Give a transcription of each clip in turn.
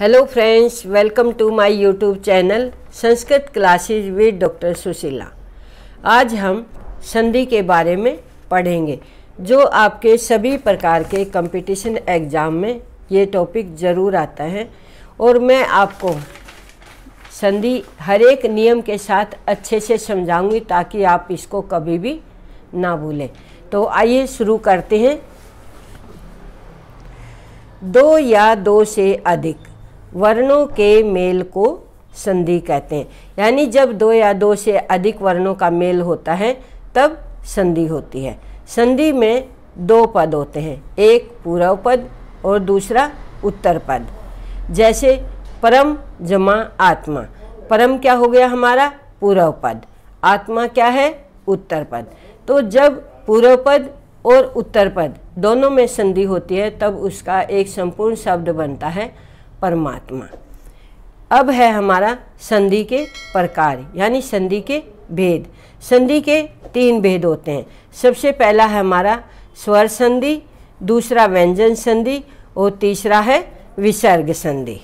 hello friends welcome to my YouTube channel Sanskrit classes with doctor Sushila आज हम संधि के बारे में पढ़ेंगे जो आपके सभी प्रकार के कंपटीशन एग्ज़ाम में ये टॉपिक ज़रूर आता है और मैं आपको संधि हर एक नियम के साथ अच्छे से समझाऊंगी ताकि आप इसको कभी भी ना भूलें तो आइए शुरू करते हैं दो या दो से अधिक वर्णों के मेल को संधि कहते हैं यानी जब दो या दो से अधिक वर्णों का मेल होता है तब संधि होती है संधि में दो पद होते हैं एक पूर्व पद और दूसरा उत्तर पद जैसे परम जमा आत्मा परम क्या हो गया हमारा पूर्व पद आत्मा क्या है उत्तर पद तो जब पूर्व पद और उत्तर पद दोनों में संधि होती है तब उसका एक संपूर्ण शब्द बनता है परमात्मा अब है हमारा संधि के प्रकार यानी संधि के भेद संधि के तीन भेद होते हैं सबसे पहला है हमारा स्वर संधि दूसरा व्यंजन संधि और तीसरा है विसर्ग संधि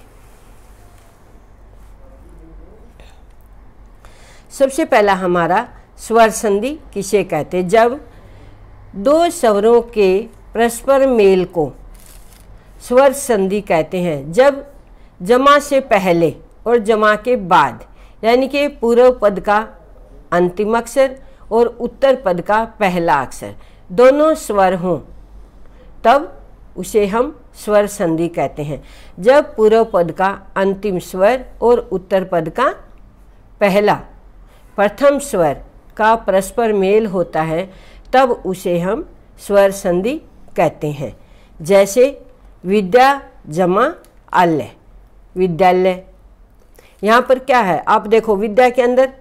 सबसे पहला हमारा स्वर संधि किसे कहते हैं जब दो स्वरों के परस्पर मेल को स्वर संधि कहते हैं जब जमा से पहले और जमा के बाद यानी कि पूर्व पद का अंतिम अक्षर और उत्तर पद का पहला अक्षर दोनों स्वर हों तब उसे हम स्वर संधि कहते हैं जब पूर्व पद का अंतिम स्वर और उत्तर पद का पहला प्रथम स्वर का परस्पर मेल होता है तब उसे हम स्वर संधि कहते हैं जैसे विद्या जमा आल्य विद्यालय यहाँ पर क्या है आप देखो विद्या के अंदर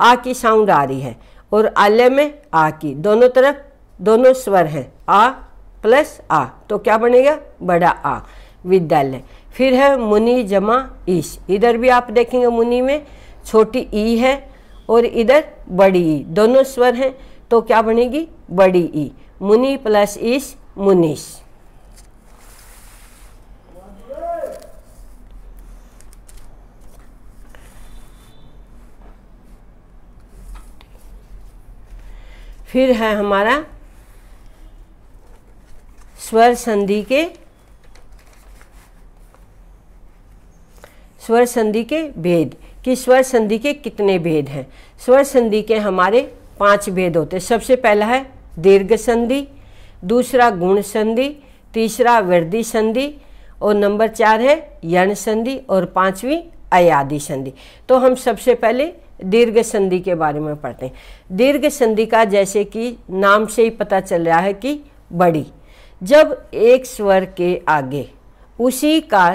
आ की साउंड आ रही है और आल्य में आ की दोनों तरफ दोनों स्वर हैं आ प्लस आ तो क्या बनेगा बड़ा आ विद्यालय फिर है मुनि जमा ईश इधर भी आप देखेंगे मुनि में छोटी ई है और इधर बड़ी ई दोनों स्वर हैं तो क्या बनेगी बड़ी ई मुनि प्लस ईश मुनीश फिर है हमारा स्वर संधि के स्वर संधि के भेद कि स्वर संधि के कितने भेद हैं स्वर संधि के हमारे पांच भेद होते हैं सबसे पहला है दीर्घ संधि दूसरा गुण संधि तीसरा वृद्धि संधि और नंबर चार है यण संधि और पांचवी अयादि संधि तो हम सबसे पहले दीर्घ संधि के बारे में पढ़ते हैं दीर्घ संधि का जैसे कि नाम से ही पता चल रहा है कि बड़ी जब एक स्वर के आगे उसी का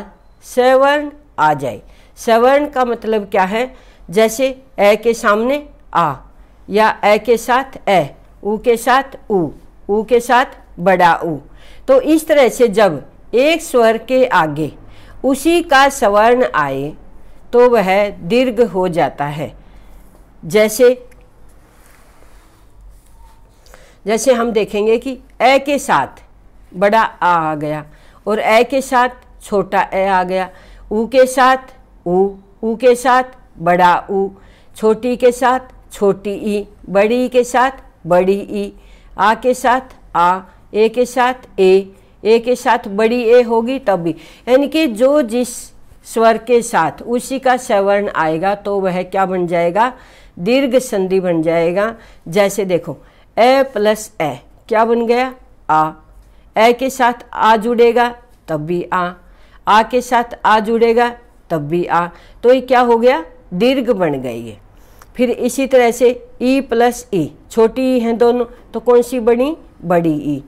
सवर्ण आ जाए सवर्ण का मतलब क्या है जैसे ए के सामने आ या ए के साथ ए ऊ के साथ ऊ ऊ के साथ बड़ा ऊ तो इस तरह से जब एक स्वर के आगे उसी का सवर्ण आए तो वह दीर्घ हो जाता है जैसे जैसे हम देखेंगे कि ए के साथ बड़ा आ आ गया और ए के साथ छोटा ए आ गया ऊ के साथ ऊ ऊ के साथ बड़ा ऊ छोटी के साथ छोटी ई बड़ी के साथ बड़ी ई आ के साथ आ ए के साथ ए ए के साथ बड़ी ए होगी तब भी यानी कि जो जिस स्वर के साथ उसी का सवर्ण आएगा तो वह क्या बन जाएगा दीर्घ संधि बन जाएगा जैसे देखो ए प्लस ए क्या बन गया आ ए के साथ आ जुड़ेगा तब भी आ आ के साथ आ जुड़ेगा तब भी आ तो ये क्या हो गया दीर्घ बन गई है फिर इसी तरह से ई प्लस ई छोटी ई हैं दोनों तो कौन सी बनी बड़ी ई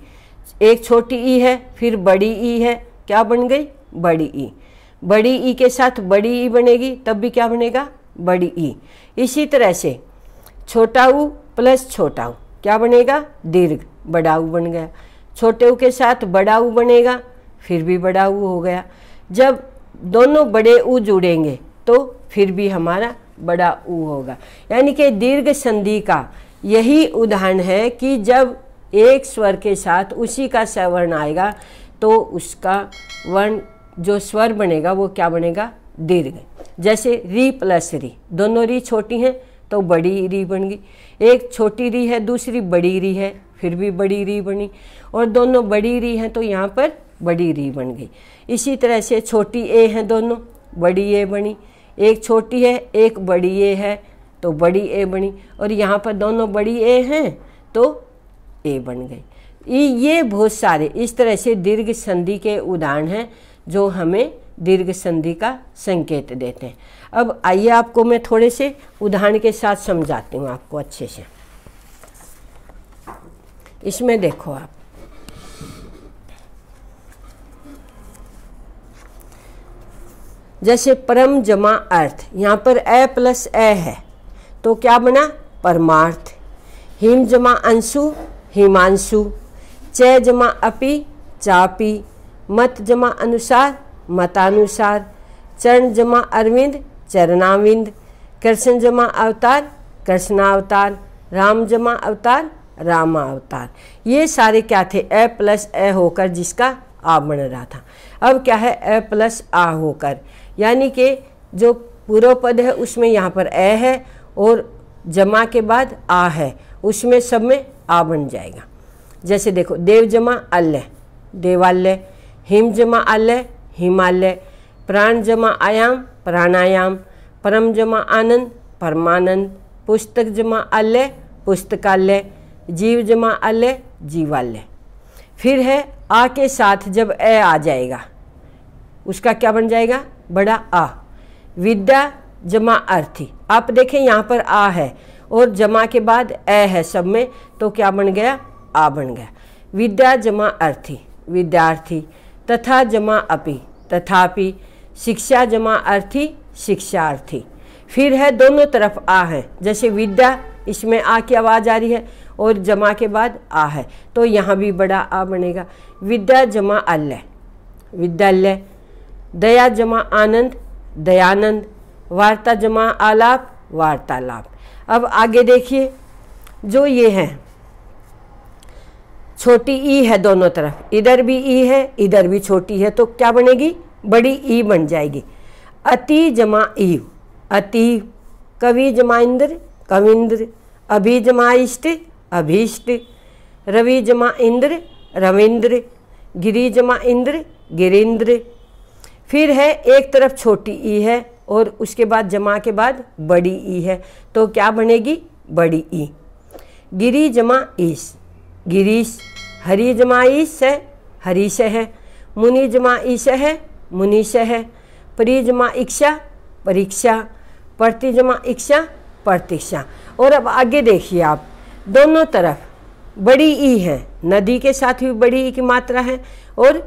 एक छोटी ई है फिर बड़ी ई है क्या बन गई बड़ी ई बड़ी ई के साथ बड़ी ई बनेगी तब भी क्या बनेगा बड़ी ई इसी तरह से छोटा ऊ प्लस छोटा ऊ क्या बनेगा दीर्घ बड़ा ऊ बन गया छोटे ऊ के साथ बड़ा ऊ बनेगा फिर भी बड़ा ऊ हो गया जब दोनों बड़े ऊ जुड़ेंगे तो फिर भी हमारा बड़ा ऊ होगा यानी कि दीर्घ संधि का यही उदाहरण है कि जब एक स्वर के साथ उसी का सवर्ण आएगा तो उसका वर्ण जो स्वर बनेगा वो क्या बनेगा दीर्घ जैसे री प्लस री दोनों री छोटी हैं तो बड़ी री बन गई एक छोटी री है दूसरी बड़ी री है फिर भी बड़ी री बनी और दोनों बड़ी री हैं तो यहाँ पर बड़ी री बन गई इसी तरह से छोटी ए हैं दोनों बड़ी ए बनी एक छोटी है एक बड़ी ए है तो बड़ी ए बनी और यहाँ पर दोनों बड़ी ए हैं तो ए बन गई ये बहुत सारे इस तरह से दीर्घ संधि के उदाहरण हैं जो हमें दीर्घ संधि का संकेत देते हैं अब आइए आपको मैं थोड़े से उदाहरण के साथ समझाती हूँ आपको अच्छे से इसमें देखो आप जैसे परम जमा अर्थ यहाँ पर ए प्लस ए है तो क्या बना परमार्थ हिम जमा अंशु हिमांशु च जमा अपि चापी मत जमा अनुसार मतानुसार चरण जमा अरविंद चरणाविंद कृष्ण जमा अवतार कृष्णावतार राम जमा अवतार रामा अवतार ये सारे क्या थे ए प्लस ए होकर जिसका आ बन रहा था अब क्या है ए प्लस आ होकर यानी कि जो पूर्व पद है उसमें यहाँ पर ए है और जमा के बाद आ है उसमें सब में आ बन जाएगा जैसे देखो देव जमा अल्य देवालय हिम जमा आलय हिमालय प्राण जमा आयाम प्राणायाम परम जमा आनंद परमानंद पुस्तक जमा आलय पुस्तकालय जीव जमा आलय जीवालय फिर है आ के साथ जब ए आ जाएगा उसका क्या बन जाएगा बड़ा आ विद्या जमा अर्थी आप देखें यहाँ पर आ है और जमा के बाद ए है सब में तो क्या बन गया आ बन गया विद्या जमा अर्थी विद्यार्थी तथा जमा अपि तथापि शिक्षा जमा अर्थी शिक्षार्थी फिर है दोनों तरफ आ है जैसे विद्या इसमें आ की आवाज़ आ रही है और जमा के बाद आ है तो यहाँ भी बड़ा आ बनेगा विद्या जमा अल्लह विद्यालय दया जमा आनंद दयानंद वार्ता जमा आलाप वार्तालाप अब आगे देखिए जो ये हैं छोटी ई है दोनों तरफ इधर भी ई है इधर भी छोटी है तो क्या बनेगी बड़ी ई बन जाएगी अति जमा ई अति कवि जमा इंद्र कविंद्र अभी जमा इष्ट अभीष्ट रवि जमा इंद्र रविंद्र गिरी जमा इंद्र गिरिंद्र फिर है एक तरफ छोटी ई है और उसके बाद जमा के बाद बड़ी ई है तो क्या बनेगी बड़ी ई गिरी जमा ईश गिरीश हरी जमा ईश है हरीश है मुनि जमा ईश है मुनीश है परी जमा इक्षा परीक्षा प्रति जमा इक्षा प्रतीक्षा और अब आगे देखिए आप दोनों तरफ बड़ी ई है नदी के साथ भी बड़ी ई की मात्रा है और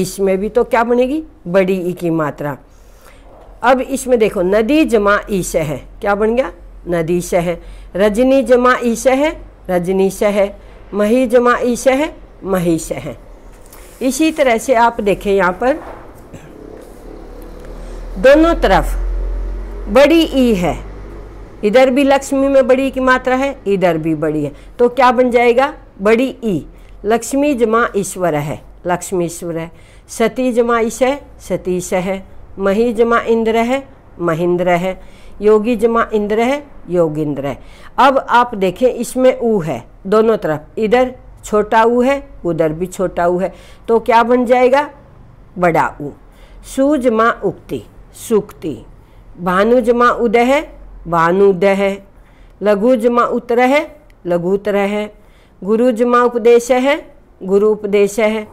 ईश में भी तो क्या बनेगी बड़ी ई की मात्रा अब इसमें देखो नदी जमा ईश है क्या बन गया नदी शह रजनी जमा ईश है रजनी शह मही जमा ईश है मही से है इसी तरह से आप देखें यहाँ पर दोनों तरफ बड़ी ई है इधर भी लक्ष्मी में बड़ी की मात्रा है इधर भी बड़ी है तो क्या बन जाएगा बड़ी ई लक्ष्मी जमा ईश्वर है लक्ष्मी ईश्वर है सती जमा ईश है सतीश है मही जमा इंद्र है महिंद्र है योगी जमा इंद्र है योगिंद्र है अब आप देखें इसमें ऊ है दोनों तरफ इधर छोटा ऊ है उधर भी छोटा ऊ है तो क्या बन जाएगा बड़ा ऊ सूज माँ उगती सूखती भानुज माँ उदय है भानुदय है लघुज माँ उतर है लघुतर है गुरुज माँ उपदेश है गुरु उपदेश है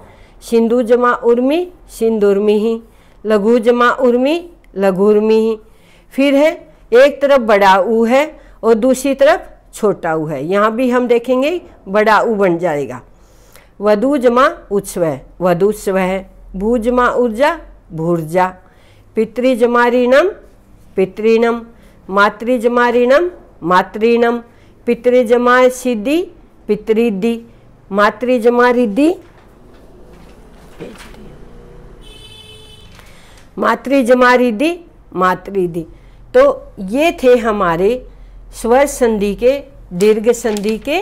सिंधु जमा उर्मी सिंधुर्मी ही लघु जमा उर्मी लघुर्मी ही फिर है एक तरफ बड़ा ऊ है और दूसरी तरफ छोटा ऊ है यहाँ भी हम देखेंगे बड़ा ऊ बन जाएगा वधु जमा उत्सव वधु स्व भू जमा ऊर्जा भूर्जा पितृजमा ऋणम पितृणम मातृ ऋणम मातृणम पितृजमा सिद्धि पितृदि मातृ जमा रिद्धि मातृ रिद्धि मातृदि तो ये थे हमारे स्वर संधि के दीर्घ संधि के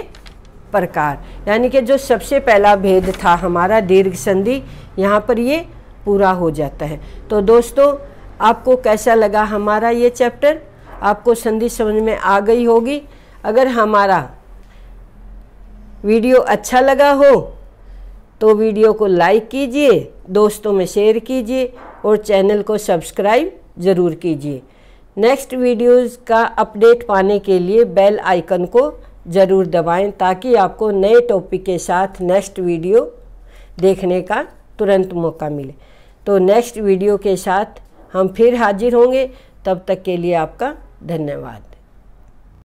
प्रकार यानी कि जो सबसे पहला भेद था हमारा दीर्घ संधि यहाँ पर ये पूरा हो जाता है तो दोस्तों आपको कैसा लगा हमारा ये चैप्टर आपको संधि समझ में आ गई होगी अगर हमारा वीडियो अच्छा लगा हो तो वीडियो को लाइक कीजिए दोस्तों में शेयर कीजिए और चैनल को सब्सक्राइब ज़रूर कीजिए नेक्स्ट वीडियोस का अपडेट पाने के लिए बेल आइकन को ज़रूर दबाएं ताकि आपको नए टॉपिक के साथ नेक्स्ट वीडियो देखने का तुरंत मौका मिले तो नेक्स्ट वीडियो के साथ हम फिर हाजिर होंगे तब तक के लिए आपका धन्यवाद